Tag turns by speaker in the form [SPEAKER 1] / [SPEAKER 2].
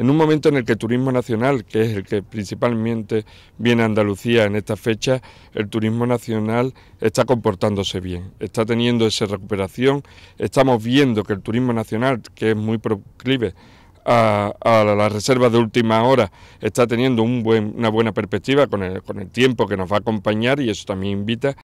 [SPEAKER 1] en un momento en el que el turismo nacional, que es el que principalmente viene a Andalucía en esta fecha, el turismo nacional está comportándose bien, está teniendo esa recuperación, estamos viendo que el turismo nacional, que es muy proclive a, las reservas de última hora, está teniendo buen, una buena perspectiva con el tiempo que nos va a acompañar y eso también invita